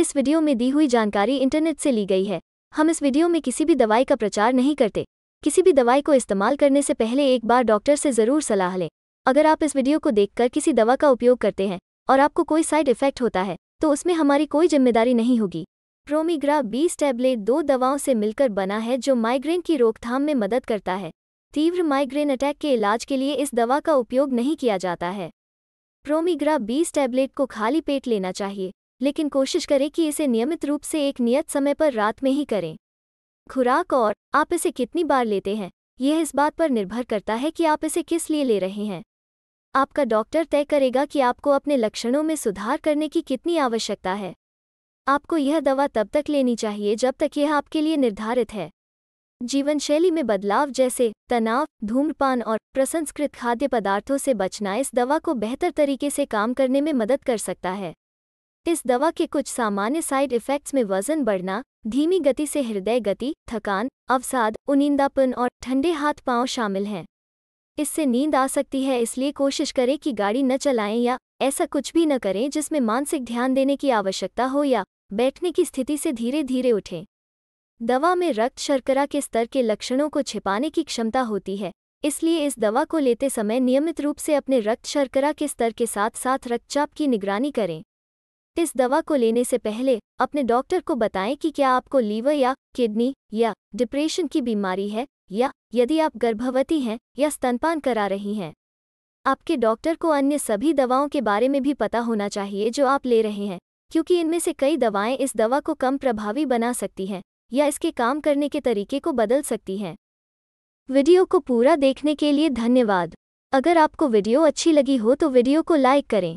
इस वीडियो में दी हुई जानकारी इंटरनेट से ली गई है हम इस वीडियो में किसी भी दवाई का प्रचार नहीं करते किसी भी दवाई को इस्तेमाल करने से पहले एक बार डॉक्टर से ज़रूर सलाह लें अगर आप इस वीडियो को देखकर किसी दवा का उपयोग करते हैं और आपको कोई साइड इफेक्ट होता है तो उसमें हमारी कोई जिम्मेदारी नहीं होगी प्रोमीग्रा बीस टैबलेट दो दवाओं से मिलकर बना है जो माइग्रेन की रोकथाम में मदद करता है तीव्र माइग्रेन अटैक के इलाज के लिए इस दवा का उपयोग नहीं किया जाता है प्रोमीग्रा बीस टैबलेट को खाली पेट लेना चाहिए लेकिन कोशिश करें कि इसे नियमित रूप से एक नियत समय पर रात में ही करें खुराक और आप इसे कितनी बार लेते हैं यह इस बात पर निर्भर करता है कि आप इसे किस लिए ले रहे हैं आपका डॉक्टर तय करेगा कि आपको अपने लक्षणों में सुधार करने की कितनी आवश्यकता है आपको यह दवा तब तक लेनी चाहिए जब तक यह आपके लिए निर्धारित है जीवनशैली में बदलाव जैसे तनाव धूम्रपान और प्रसंस्कृत खाद्य पदार्थों से बचना इस दवा को बेहतर तरीके से काम करने में मदद कर सकता है इस दवा के कुछ सामान्य साइड इफ़ेक्ट्स में वजन बढ़ना धीमी गति से हृदय गति थकान अवसाद उनिंदापन और ठंडे हाथ पांव शामिल हैं इससे नींद आ सकती है इसलिए कोशिश करें कि गाड़ी न चलाएं या ऐसा कुछ भी न करें जिसमें मानसिक ध्यान देने की आवश्यकता हो या बैठने की स्थिति से धीरे धीरे उठें दवा में रक्त शर्करा के स्तर के लक्षणों को छिपाने की क्षमता होती है इसलिए इस दवा को लेते समय नियमित रूप से अपने रक्त शर्करा के स्तर के साथ साथ रक्तचाप की निगरानी करें इस दवा को लेने से पहले अपने डॉक्टर को बताएं कि क्या आपको लीवर या किडनी या डिप्रेशन की बीमारी है या यदि आप गर्भवती हैं या स्तनपान करा रही हैं आपके डॉक्टर को अन्य सभी दवाओं के बारे में भी पता होना चाहिए जो आप ले रहे हैं क्योंकि इनमें से कई दवाएं इस दवा को कम प्रभावी बना सकती हैं या इसके काम करने के तरीके को बदल सकती हैं वीडियो को पूरा देखने के लिए धन्यवाद अगर आपको वीडियो अच्छी लगी हो तो वीडियो को लाइक करें